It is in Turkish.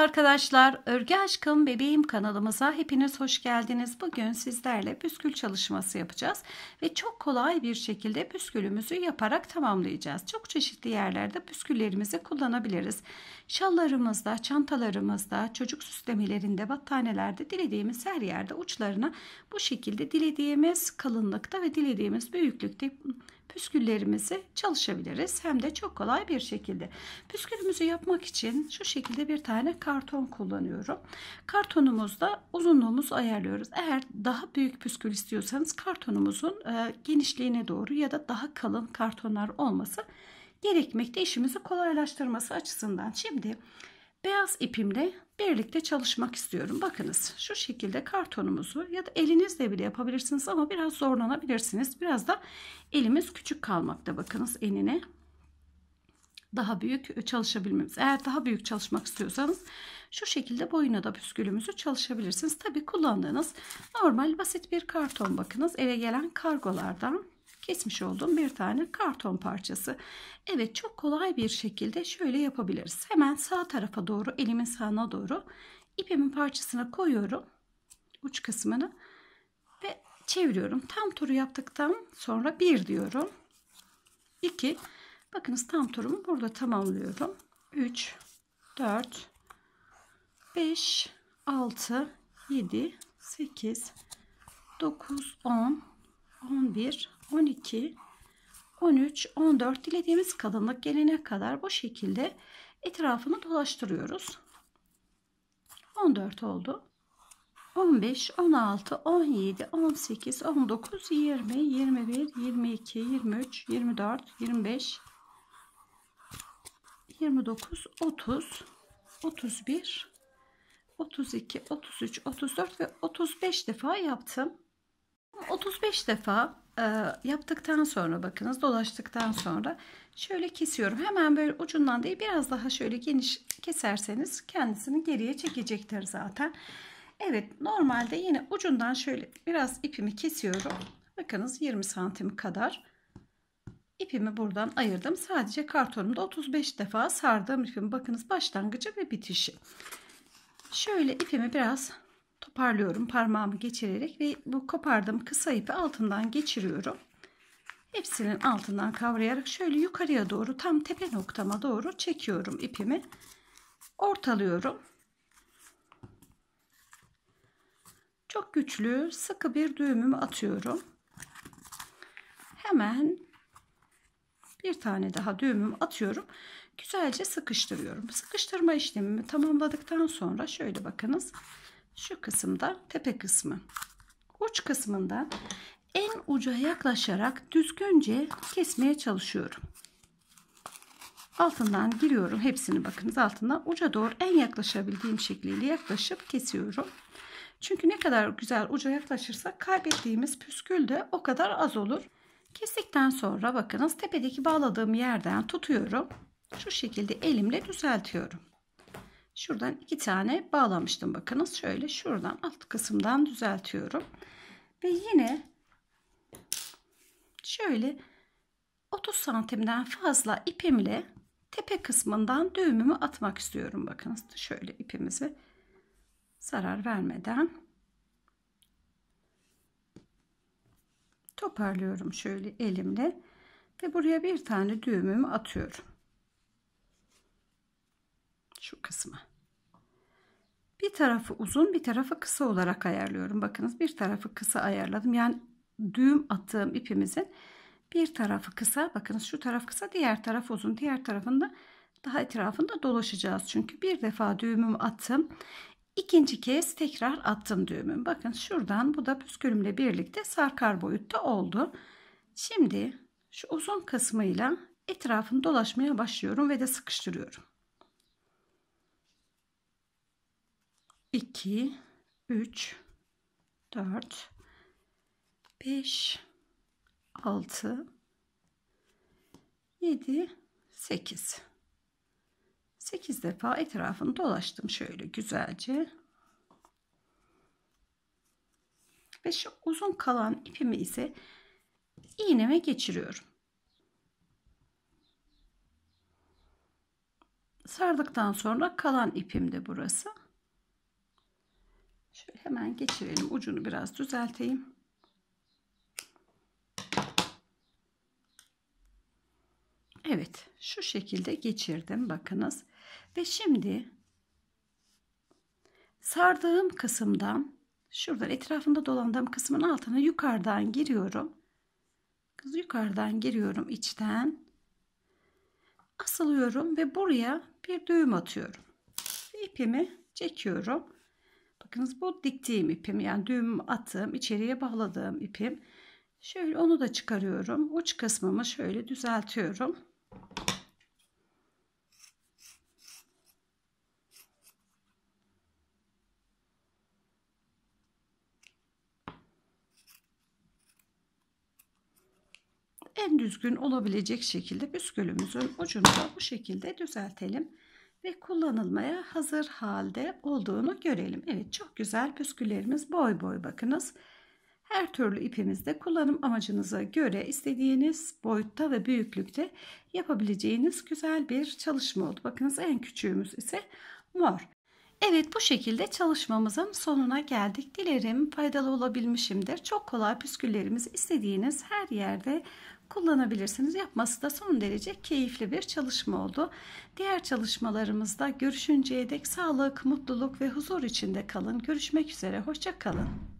arkadaşlar, Örgü Aşkım Bebeğim kanalımıza hepiniz hoş geldiniz. Bugün sizlerle büskül çalışması yapacağız ve çok kolay bir şekilde büskülümüzü yaparak tamamlayacağız. Çok çeşitli yerlerde büsküllerimizi kullanabiliriz. Şallarımızda, çantalarımızda, çocuk süslemelerinde, battanelerde, dilediğimiz her yerde uçlarına bu şekilde dilediğimiz kalınlıkta ve dilediğimiz büyüklükte püsküllerimizi çalışabiliriz. Hem de çok kolay bir şekilde. Püskülümüzü yapmak için şu şekilde bir tane karton kullanıyorum. Kartonumuzda uzunluğumuzu ayarlıyoruz. Eğer daha büyük püskül istiyorsanız kartonumuzun e, genişliğine doğru ya da daha kalın kartonlar olması gerekmekte işimizi kolaylaştırması açısından. Şimdi beyaz ipimle birlikte çalışmak istiyorum. Bakınız şu şekilde kartonumuzu ya da elinizle bile yapabilirsiniz ama biraz zorlanabilirsiniz. Biraz da elimiz küçük kalmakta bakınız enine. Daha büyük çalışabilmemiz. Eğer daha büyük çalışmak istiyorsanız şu şekilde boyuna da püskülümüzü çalışabilirsiniz. Tabi kullandığınız normal basit bir karton bakınız. Eve gelen kargolardan kesmiş olduğum bir tane karton parçası. Evet çok kolay bir şekilde şöyle yapabiliriz. Hemen sağ tarafa doğru elimin sağına doğru ipimin parçasına koyuyorum. Uç kısmını ve çeviriyorum. Tam turu yaptıktan sonra 1 diyorum. 2 Bakınız tam turumu burada tamamlıyorum. 3 4 5 6 7 8 9 10 11, 12, 13, 14 dilediğimiz kalınlık gelene kadar bu şekilde etrafını dolaştırıyoruz. 14 oldu. 15, 16, 17, 18, 19, 20, 21, 22, 23, 24, 25, 29, 30, 31, 32, 33, 34 ve 35 defa yaptım. 35 defa e, yaptıktan sonra bakınız dolaştıktan sonra şöyle kesiyorum. Hemen böyle ucundan değil biraz daha şöyle geniş keserseniz kendisini geriye çekecektir zaten. Evet normalde yine ucundan şöyle biraz ipimi kesiyorum. Bakınız 20 santim kadar ipimi buradan ayırdım. Sadece kartonumda 35 defa sardığım ipim. Bakınız başlangıcı ve bitişi. Şöyle ipimi biraz toparlıyorum parmağımı geçirerek ve bu kopardığım kısa ipi altından geçiriyorum. Hepsinin altından kavrayarak şöyle yukarıya doğru tam tepe noktama doğru çekiyorum ipimi. Ortalıyorum. Çok güçlü sıkı bir düğümümü atıyorum. Hemen bir tane daha düğümümü atıyorum. Güzelce sıkıştırıyorum. Sıkıştırma işlemimi tamamladıktan sonra şöyle bakınız şu kısımda tepe kısmı. Uç kısmından en uca yaklaşarak düzgünce kesmeye çalışıyorum. Altından giriyorum. Hepsini bakınız altından uca doğru en yaklaşabildiğim şekliyle yaklaşıp kesiyorum. Çünkü ne kadar güzel uca yaklaşırsa kaybettiğimiz püskül de o kadar az olur. Kestikten sonra bakınız tepedeki bağladığım yerden tutuyorum. Şu şekilde elimle düzeltiyorum. Şuradan iki tane bağlamıştım. Bakınız şöyle şuradan alt kısımdan düzeltiyorum. Ve yine şöyle 30 santimden fazla ipimle tepe kısmından düğümümü atmak istiyorum. Bakınız şöyle ipimizi zarar vermeden toparlıyorum şöyle elimle ve buraya bir tane düğümümü atıyorum şu kısmı. Bir tarafı uzun bir tarafı kısa olarak ayarlıyorum. Bakınız bir tarafı kısa ayarladım. Yani düğüm attığım ipimizin bir tarafı kısa. Bakınız şu taraf kısa diğer taraf uzun. Diğer tarafında daha etrafında dolaşacağız. Çünkü bir defa düğümümü attım. İkinci kez tekrar attım düğümüm. Bakın şuradan bu da püskülümle birlikte sarkar boyutta oldu. Şimdi şu uzun kısmıyla etrafını dolaşmaya başlıyorum ve de sıkıştırıyorum. 2 3 4 5 6 7 8 8 defa etrafını dolaştım şöyle güzelce ve şu uzun kalan ipimi ise iğneme geçiriyorum sardıktan sonra kalan ipim de burası Şöyle hemen geçirelim. Ucunu biraz düzelteyim. Evet şu şekilde geçirdim bakınız. Ve şimdi sardığım kısımdan şuradan etrafında dolandığım kısmın altına yukarıdan giriyorum. Kız yukarıdan giriyorum içten. Asılıyorum ve buraya bir düğüm atıyorum. İpimi çekiyorum bakınız bu diktiğim ipim yani düğüm attığım içeriye bağladığım ipim. Şöyle onu da çıkarıyorum. Uç kısmımı şöyle düzeltiyorum. en düzgün olabilecek şekilde püskülümüzün ucunu da bu şekilde düzeltelim ve kullanılmaya hazır halde olduğunu görelim. Evet çok güzel püsküllerimiz boy boy bakınız. Her türlü ipimizde kullanım amacınıza göre istediğiniz boyutta ve büyüklükte yapabileceğiniz güzel bir çalışma oldu. Bakınız en küçüğümüz ise mor. Evet bu şekilde çalışmamızın sonuna geldik. Dilerim faydalı olabilmişimdir. Çok kolay püsküllerimizi istediğiniz her yerde kullanabilirsiniz. Yapması da son derece keyifli bir çalışma oldu. Diğer çalışmalarımızda görüşünceye dek sağlık, mutluluk ve huzur içinde kalın. Görüşmek üzere, hoşça kalın.